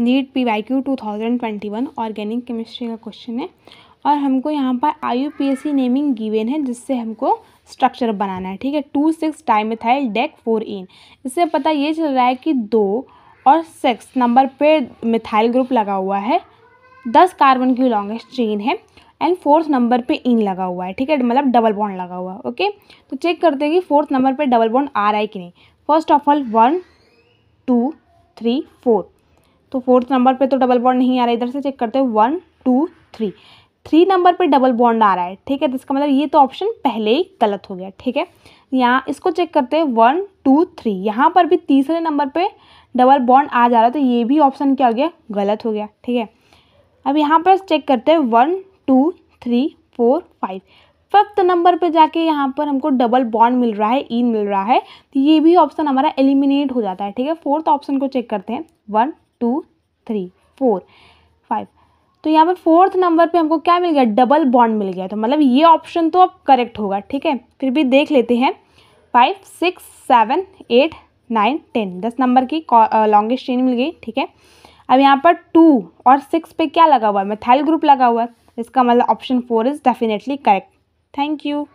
NEET P Y Q two thousand twenty one organic chemistry का question है और हमको यहाँ पर I U P S C naming given है जिससे हमको स्ट्रक्चर बनाना है ठीक है two six methyl dec four ene इससे पता ये चल रहा है कि दो और सिक्स नंबर पे मिथाइल ग्रुप लगा हुआ है दस कार्बन की लॉन्गेस्ट चेन है एंड फोर्थ नंबर पे इन लगा हुआ है ठीक है मतलब डबल बॉन्ड लगा हुआ है ओके तो चेक करते हैं कि फोर्थ नंबर पे डबल बॉन्ड आ रहा है कि नहीं first of all one two three four तो फोर्थ नंबर पे तो डबल बॉन्ड नहीं आ रहा है इधर से चेक करते हैं one two three three number पे डबल बॉन्ड आ रहा है ठीक है तो इसका मतलब ये तो ऑप्शन पहले ही गलत हो गया ठीक है यहाँ इसको चेक करते हैं वन टू थ्री यहाँ पर भी तीसरे नंबर पे डबल बॉन्ड आ जा रहा है तो ये भी ऑप्शन क्या हो गया गलत हो गया ठीक है अब यहाँ पर चेक करते हैं one two three four five fifth number पे जाके यहाँ पर हमको डबल बॉन्ड मिल रहा है इन मिल रहा है तो ये भी ऑप्शन हमारा एलिमिनेट हो जाता है ठीक है फोर्थ ऑप्शन को चेक करते हैं one two three four five तो यहाँ पे फोर्थ नंबर पे हमको क्या मिल गया डबल बॉन्ड मिल गया तो मतलब ये ऑप्शन तो अब करेक्ट होगा ठीक है फिर भी देख लेते हैं five six seven eight nine ten दस नंबर की लॉन्गेस्ट चेन मिल गई ठीक है अब यहाँ पर टू और सिक्स पे क्या लगा हुआ है मिथाइल ग्रुप लगा हुआ है इसका मतलब option four is definitely correct thank you